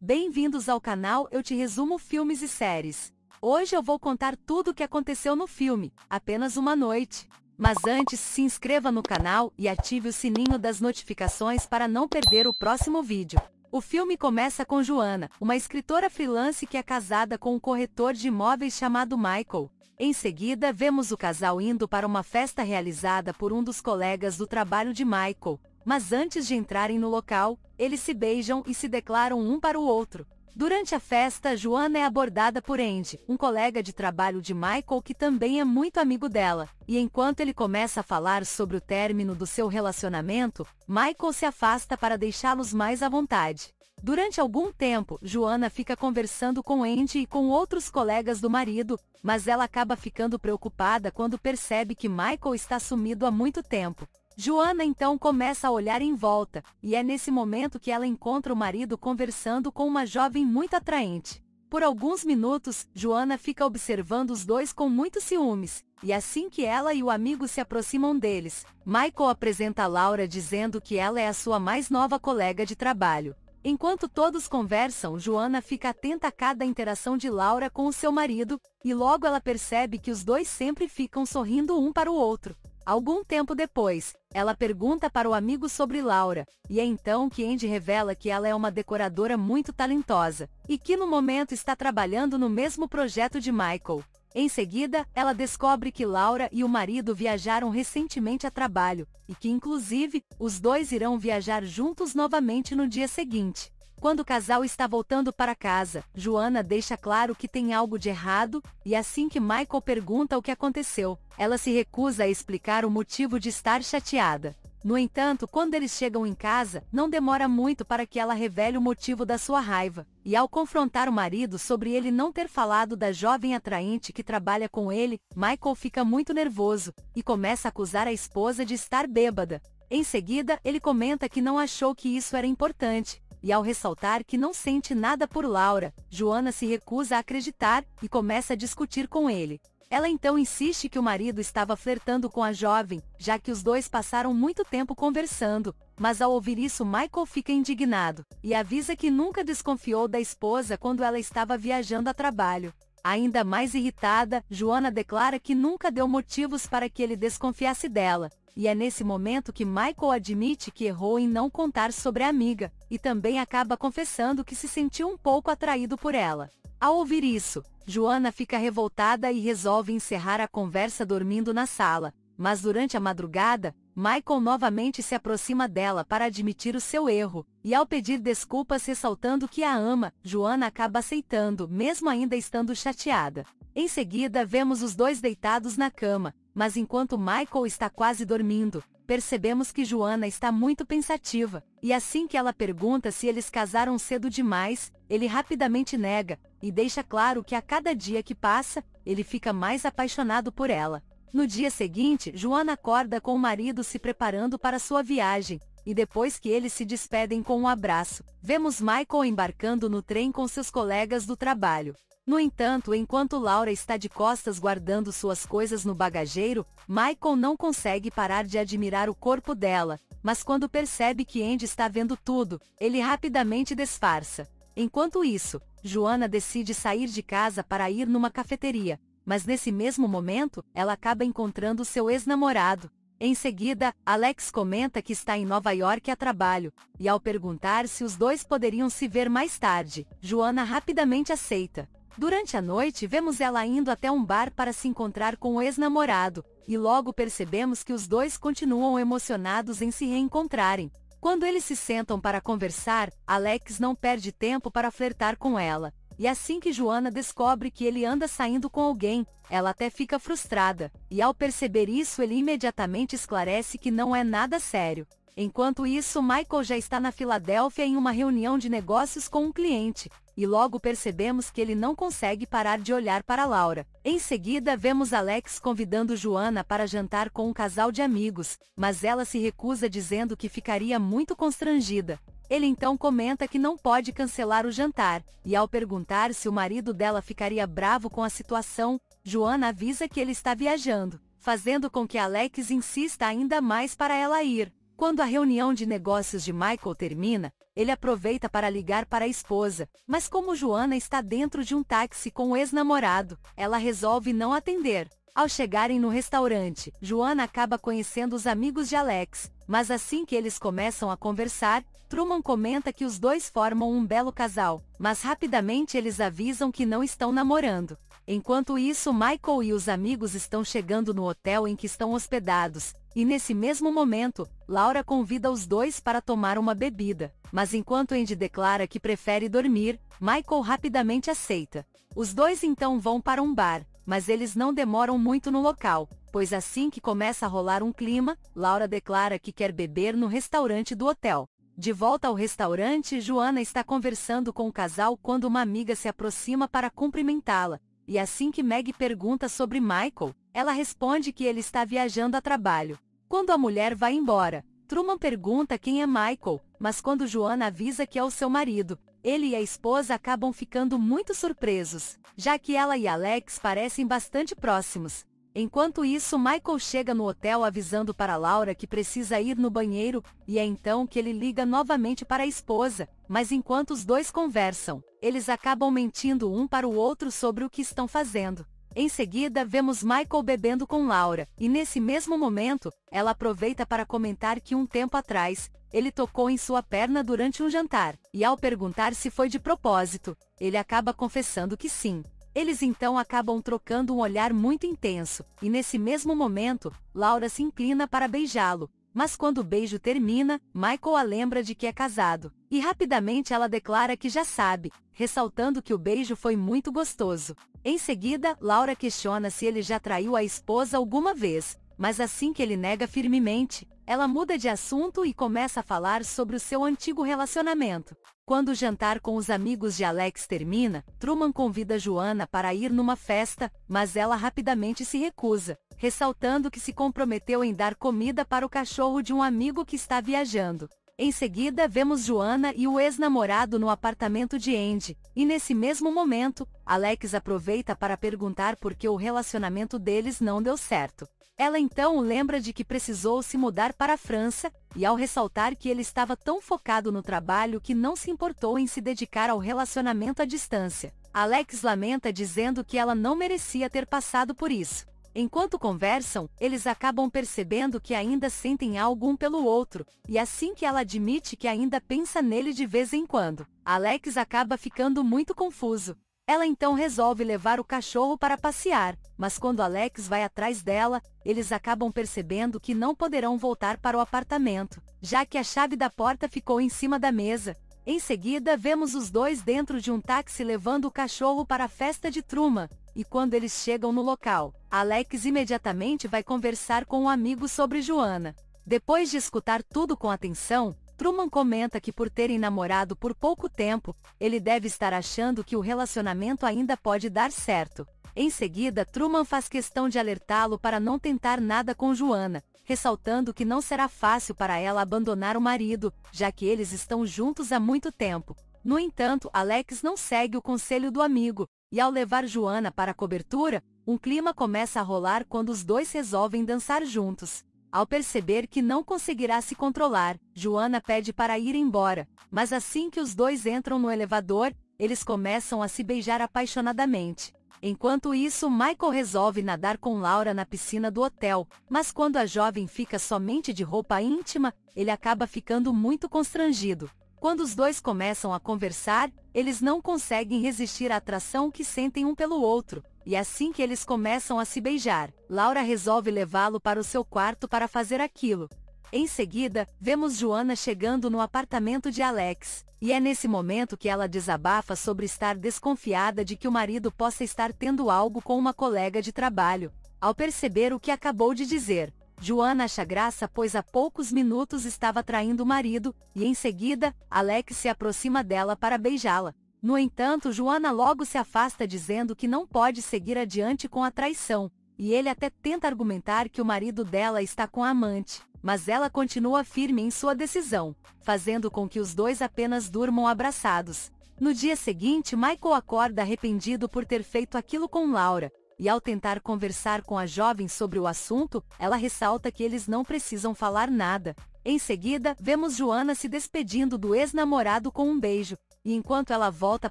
Bem-vindos ao canal Eu Te Resumo Filmes e Séries. Hoje eu vou contar tudo o que aconteceu no filme, apenas uma noite. Mas antes, se inscreva no canal e ative o sininho das notificações para não perder o próximo vídeo. O filme começa com Joana, uma escritora freelance que é casada com um corretor de imóveis chamado Michael. Em seguida, vemos o casal indo para uma festa realizada por um dos colegas do trabalho de Michael. Mas antes de entrarem no local, eles se beijam e se declaram um para o outro. Durante a festa, Joana é abordada por Andy, um colega de trabalho de Michael que também é muito amigo dela, e enquanto ele começa a falar sobre o término do seu relacionamento, Michael se afasta para deixá-los mais à vontade. Durante algum tempo, Joana fica conversando com Andy e com outros colegas do marido, mas ela acaba ficando preocupada quando percebe que Michael está sumido há muito tempo. Joana então começa a olhar em volta, e é nesse momento que ela encontra o marido conversando com uma jovem muito atraente. Por alguns minutos, Joana fica observando os dois com muitos ciúmes, e assim que ela e o amigo se aproximam deles, Michael apresenta Laura dizendo que ela é a sua mais nova colega de trabalho. Enquanto todos conversam, Joana fica atenta a cada interação de Laura com o seu marido, e logo ela percebe que os dois sempre ficam sorrindo um para o outro. Algum tempo depois, ela pergunta para o amigo sobre Laura, e é então que Andy revela que ela é uma decoradora muito talentosa, e que no momento está trabalhando no mesmo projeto de Michael. Em seguida, ela descobre que Laura e o marido viajaram recentemente a trabalho, e que inclusive, os dois irão viajar juntos novamente no dia seguinte. Quando o casal está voltando para casa, Joana deixa claro que tem algo de errado, e assim que Michael pergunta o que aconteceu, ela se recusa a explicar o motivo de estar chateada. No entanto, quando eles chegam em casa, não demora muito para que ela revele o motivo da sua raiva, e ao confrontar o marido sobre ele não ter falado da jovem atraente que trabalha com ele, Michael fica muito nervoso, e começa a acusar a esposa de estar bêbada. Em seguida, ele comenta que não achou que isso era importante, e ao ressaltar que não sente nada por Laura, Joana se recusa a acreditar e começa a discutir com ele. Ela então insiste que o marido estava flertando com a jovem, já que os dois passaram muito tempo conversando, mas ao ouvir isso Michael fica indignado, e avisa que nunca desconfiou da esposa quando ela estava viajando a trabalho. Ainda mais irritada, Joana declara que nunca deu motivos para que ele desconfiasse dela, e é nesse momento que Michael admite que errou em não contar sobre a amiga, e também acaba confessando que se sentiu um pouco atraído por ela. Ao ouvir isso, Joana fica revoltada e resolve encerrar a conversa dormindo na sala, mas durante a madrugada, Michael novamente se aproxima dela para admitir o seu erro, e ao pedir desculpas ressaltando que a ama, Joana acaba aceitando, mesmo ainda estando chateada. Em seguida, vemos os dois deitados na cama, mas enquanto Michael está quase dormindo, percebemos que Joana está muito pensativa, e assim que ela pergunta se eles casaram cedo demais, ele rapidamente nega, e deixa claro que a cada dia que passa, ele fica mais apaixonado por ela. No dia seguinte, Joana acorda com o marido se preparando para sua viagem, e depois que eles se despedem com um abraço, vemos Michael embarcando no trem com seus colegas do trabalho. No entanto, enquanto Laura está de costas guardando suas coisas no bagageiro, Michael não consegue parar de admirar o corpo dela, mas quando percebe que Andy está vendo tudo, ele rapidamente disfarça. Enquanto isso, Joana decide sair de casa para ir numa cafeteria, mas nesse mesmo momento, ela acaba encontrando seu ex-namorado. Em seguida, Alex comenta que está em Nova York a trabalho, e ao perguntar se os dois poderiam se ver mais tarde, Joana rapidamente aceita. Durante a noite vemos ela indo até um bar para se encontrar com o ex-namorado, e logo percebemos que os dois continuam emocionados em se reencontrarem. Quando eles se sentam para conversar, Alex não perde tempo para flertar com ela. E assim que Joana descobre que ele anda saindo com alguém, ela até fica frustrada, e ao perceber isso ele imediatamente esclarece que não é nada sério. Enquanto isso Michael já está na Filadélfia em uma reunião de negócios com um cliente, e logo percebemos que ele não consegue parar de olhar para Laura. Em seguida vemos Alex convidando Joana para jantar com um casal de amigos, mas ela se recusa dizendo que ficaria muito constrangida. Ele então comenta que não pode cancelar o jantar, e ao perguntar se o marido dela ficaria bravo com a situação, Joana avisa que ele está viajando, fazendo com que Alex insista ainda mais para ela ir. Quando a reunião de negócios de Michael termina, ele aproveita para ligar para a esposa, mas como Joana está dentro de um táxi com o ex-namorado, ela resolve não atender. Ao chegarem no restaurante, Joana acaba conhecendo os amigos de Alex, mas assim que eles começam a conversar, Truman comenta que os dois formam um belo casal, mas rapidamente eles avisam que não estão namorando. Enquanto isso Michael e os amigos estão chegando no hotel em que estão hospedados, e nesse mesmo momento, Laura convida os dois para tomar uma bebida. Mas enquanto Andy declara que prefere dormir, Michael rapidamente aceita. Os dois então vão para um bar, mas eles não demoram muito no local, pois assim que começa a rolar um clima, Laura declara que quer beber no restaurante do hotel. De volta ao restaurante, Joana está conversando com o casal quando uma amiga se aproxima para cumprimentá-la, e assim que Meg pergunta sobre Michael, ela responde que ele está viajando a trabalho. Quando a mulher vai embora, Truman pergunta quem é Michael, mas quando Joana avisa que é o seu marido, ele e a esposa acabam ficando muito surpresos, já que ela e Alex parecem bastante próximos. Enquanto isso Michael chega no hotel avisando para Laura que precisa ir no banheiro, e é então que ele liga novamente para a esposa, mas enquanto os dois conversam, eles acabam mentindo um para o outro sobre o que estão fazendo. Em seguida vemos Michael bebendo com Laura, e nesse mesmo momento, ela aproveita para comentar que um tempo atrás, ele tocou em sua perna durante um jantar, e ao perguntar se foi de propósito, ele acaba confessando que sim. Eles então acabam trocando um olhar muito intenso, e nesse mesmo momento, Laura se inclina para beijá-lo. Mas quando o beijo termina, Michael a lembra de que é casado. E rapidamente ela declara que já sabe, ressaltando que o beijo foi muito gostoso. Em seguida, Laura questiona se ele já traiu a esposa alguma vez, mas assim que ele nega firmemente, ela muda de assunto e começa a falar sobre o seu antigo relacionamento. Quando o jantar com os amigos de Alex termina, Truman convida Joana para ir numa festa, mas ela rapidamente se recusa, ressaltando que se comprometeu em dar comida para o cachorro de um amigo que está viajando. Em seguida vemos Joana e o ex-namorado no apartamento de Andy, e nesse mesmo momento, Alex aproveita para perguntar por que o relacionamento deles não deu certo. Ela então lembra de que precisou se mudar para a França, e ao ressaltar que ele estava tão focado no trabalho que não se importou em se dedicar ao relacionamento à distância. Alex lamenta dizendo que ela não merecia ter passado por isso. Enquanto conversam, eles acabam percebendo que ainda sentem algo um pelo outro, e assim que ela admite que ainda pensa nele de vez em quando, Alex acaba ficando muito confuso. Ela então resolve levar o cachorro para passear, mas quando Alex vai atrás dela, eles acabam percebendo que não poderão voltar para o apartamento, já que a chave da porta ficou em cima da mesa. Em seguida, vemos os dois dentro de um táxi levando o cachorro para a festa de Truma e quando eles chegam no local, Alex imediatamente vai conversar com um amigo sobre Joana. Depois de escutar tudo com atenção, Truman comenta que por terem namorado por pouco tempo, ele deve estar achando que o relacionamento ainda pode dar certo. Em seguida, Truman faz questão de alertá-lo para não tentar nada com Joana, ressaltando que não será fácil para ela abandonar o marido, já que eles estão juntos há muito tempo. No entanto, Alex não segue o conselho do amigo, e ao levar Joana para a cobertura, um clima começa a rolar quando os dois resolvem dançar juntos. Ao perceber que não conseguirá se controlar, Joana pede para ir embora, mas assim que os dois entram no elevador, eles começam a se beijar apaixonadamente. Enquanto isso, Michael resolve nadar com Laura na piscina do hotel, mas quando a jovem fica somente de roupa íntima, ele acaba ficando muito constrangido. Quando os dois começam a conversar, eles não conseguem resistir à atração que sentem um pelo outro, e é assim que eles começam a se beijar, Laura resolve levá-lo para o seu quarto para fazer aquilo. Em seguida, vemos Joana chegando no apartamento de Alex, e é nesse momento que ela desabafa sobre estar desconfiada de que o marido possa estar tendo algo com uma colega de trabalho. Ao perceber o que acabou de dizer, Joana acha graça pois há poucos minutos estava traindo o marido, e em seguida, Alex se aproxima dela para beijá-la. No entanto, Joana logo se afasta dizendo que não pode seguir adiante com a traição, e ele até tenta argumentar que o marido dela está com a amante, mas ela continua firme em sua decisão, fazendo com que os dois apenas durmam abraçados. No dia seguinte, Michael acorda arrependido por ter feito aquilo com Laura, e ao tentar conversar com a jovem sobre o assunto, ela ressalta que eles não precisam falar nada. Em seguida, vemos Joana se despedindo do ex-namorado com um beijo, e enquanto ela volta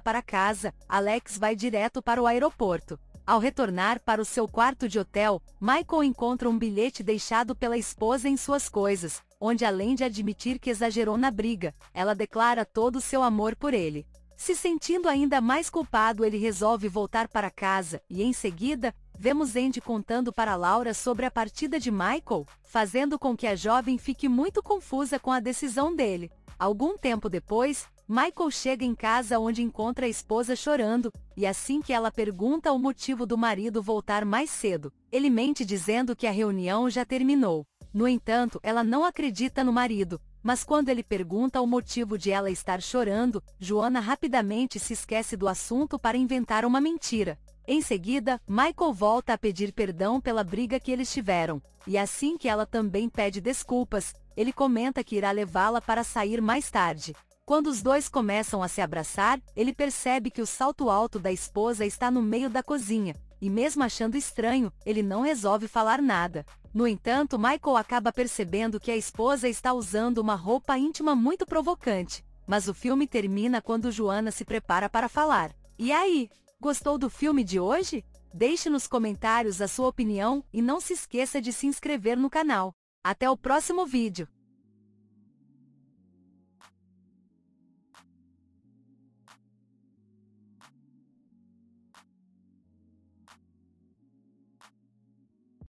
para casa, Alex vai direto para o aeroporto. Ao retornar para o seu quarto de hotel, Michael encontra um bilhete deixado pela esposa em suas coisas, onde além de admitir que exagerou na briga, ela declara todo o seu amor por ele. Se sentindo ainda mais culpado, ele resolve voltar para casa, e em seguida, vemos Andy contando para Laura sobre a partida de Michael, fazendo com que a jovem fique muito confusa com a decisão dele. Algum tempo depois, Michael chega em casa onde encontra a esposa chorando, e assim que ela pergunta o motivo do marido voltar mais cedo, ele mente dizendo que a reunião já terminou. No entanto, ela não acredita no marido, mas quando ele pergunta o motivo de ela estar chorando, Joana rapidamente se esquece do assunto para inventar uma mentira. Em seguida, Michael volta a pedir perdão pela briga que eles tiveram, e assim que ela também pede desculpas, ele comenta que irá levá-la para sair mais tarde. Quando os dois começam a se abraçar, ele percebe que o salto alto da esposa está no meio da cozinha, e mesmo achando estranho, ele não resolve falar nada. No entanto Michael acaba percebendo que a esposa está usando uma roupa íntima muito provocante, mas o filme termina quando Joana se prepara para falar. E aí, gostou do filme de hoje? Deixe nos comentários a sua opinião e não se esqueça de se inscrever no canal. Até o próximo vídeo!